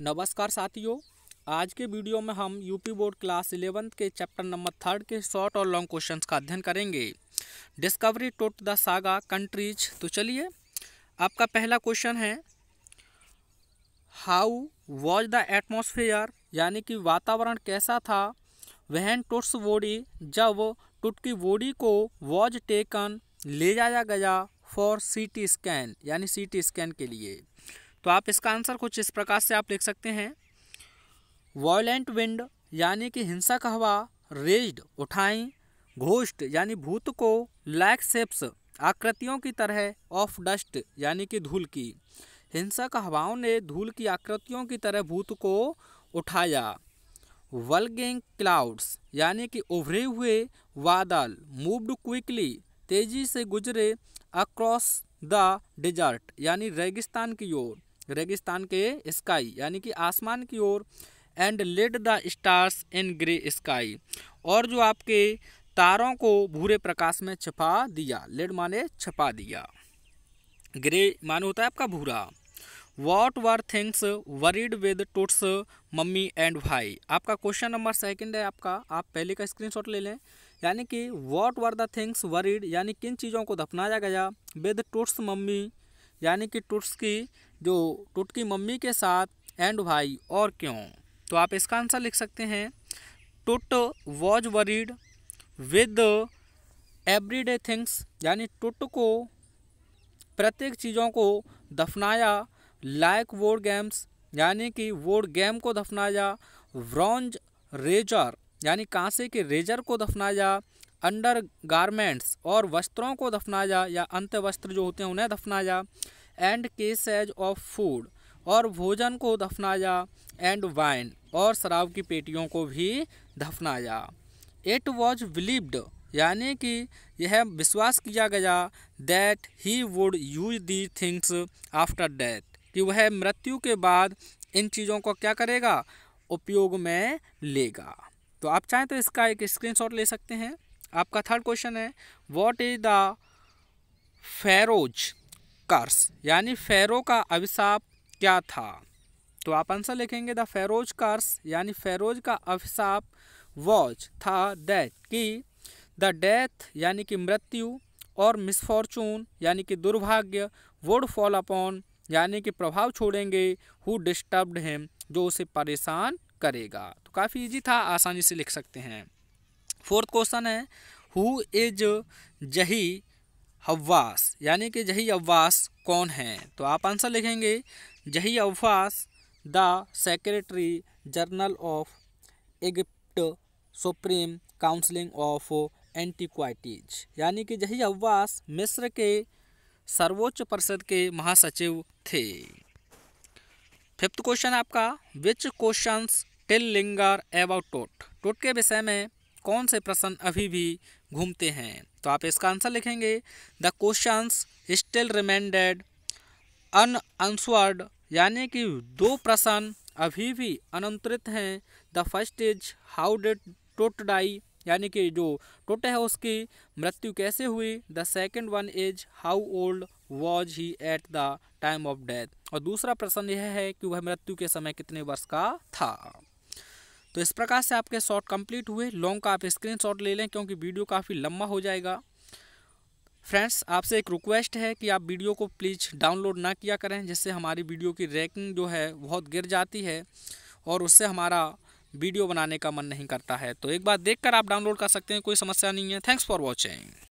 नमस्कार साथियों आज के वीडियो में हम यूपी बोर्ड क्लास इलेवंथ के चैप्टर नंबर थर्ड के शॉर्ट और लॉन्ग क्वेश्चंस का अध्ययन करेंगे discovery Tut the saga continues तो चलिए आपका पहला क्वेश्चन है हाउ वॉज द एटमोसफेयर यानी कि वातावरण कैसा था वहन टुट्स वोडी जब टुटकी वोडी को वॉज टेकन ले जाया गया फॉर सी टी स्कैन यानी सी टी स्कैन के लिए तो आप इसका आंसर कुछ इस प्रकार से आप लिख सकते हैं वॉयलेंट विंड यानी कि हिंसक हवा रेज्ड उठाई घोष्ट यानी भूत को लैक सेप्स आकृतियों की तरह ऑफ डस्ट यानी कि धूल की हिंसक हवाओं ने धूल की आकृतियों की तरह भूत को उठाया वर्गिंग क्लाउड्स यानी कि उभरे हुए बादल मूव्ड क्विकली तेजी से गुजरे अक्रॉस द डिजर्ट यानी रेगिस्तान की ओर रेगिस्तान के स्काई यानी कि आसमान की ओर and led the stars in grey sky और जो आपके तारों को भूरे प्रकाश में छपा दिया लेड माने छपा दिया ग्रे माने होता है आपका भूरा what were things buried with Tut's mummy and भाई आपका क्वेश्चन नंबर सेकंड है आपका आप पहले का स्क्रीनशॉट ले लें यानी कि what were the things buried यानी किन चीज़ों को दफनाया गया विद टूट्स मम्मी यानी कि टुट्स की जो टुट की मम्मी के साथ एंड भाई और क्यों तो आप इसका आंसर लिख सकते हैं Tut was buried with everyday things यानी टुट को प्रत्येक चीज़ों को दफनाया लाइक वोड गेम्स यानी कि वोड गेम को दफनाया ब्रॉन्ज रेजर यानी कांसे के रेजर को दफनाया अंडर गारमेंट्स और वस्त्रों को दफनाया जा या अंत वस्त्र जो होते हैं उन्हें दफनाया जा एंड केसेज ऑफ फूड और भोजन को दफनाया जा एंड वाइन और शराब की पेटियों को भी दफनाया जा इट वॉज बिलीव्ड यानी कि यह विश्वास किया गया that he would use the things after death कि वह मृत्यु के बाद इन चीज़ों को क्या करेगा उपयोग में लेगा तो आप चाहें तो इसका एक स्क्रीनशॉट ले सकते हैं आपका थर्ड क्वेश्चन है what is the pharaoh's curse यानी फेरो का अभिशाप क्या था तो आप आंसर लिखेंगे द फेरोज कर्स यानी फेरोज का अभिशाप वॉज था दैट कि द डेथ यानी कि मृत्यु और मिसफॉर्चून यानी कि दुर्भाग्य वुड फॉल अपॉन यानी कि प्रभाव छोड़ेंगे हु डिस्टर्ब्ड हिम जो उसे परेशान करेगा तो काफ़ी इजी था आसानी से लिख सकते हैं फोर्थ क्वेश्चन है हु इज जही अव्वास यानी कि जही अव्वास कौन है तो आप आंसर लिखेंगे Zahi Hawass the secretary general of Egypt supreme council of antiquities यानी कि जही अव्वास मिस्र के सर्वोच्च परिषद के महासचिव थे फिफ्थ क्वेश्चन आपका which questions still linger about Tut Tut के विषय में कौन से प्रश्न अभी भी घूमते हैं तो आप इसका आंसर लिखेंगे the question still remained unanswered यानी कि दो प्रश्न अभी भी अनंतरित हैं the first is how did Tut die यानी कि जो टोटे है उसकी मृत्यु कैसे हुई the second one is how old was he at the time of death और दूसरा प्रश्न यह है कि वह मृत्यु के समय कितने वर्ष का था तो इस प्रकार से आपके शॉर्ट कंप्लीट हुए लॉन्ग का आप शॉट ले लें क्योंकि वीडियो काफ़ी लंबा हो जाएगा फ्रेंड्स आपसे एक रिक्वेस्ट है कि आप वीडियो को प्लीज़ डाउनलोड ना किया करें जिससे हमारी वीडियो की रैंकिंग जो है बहुत गिर जाती है और उससे हमारा वीडियो बनाने का मन नहीं करता है तो एक बार देखकर आप डाउनलोड कर सकते हैं कोई समस्या नहीं है थैंक्स फॉर वॉचिंग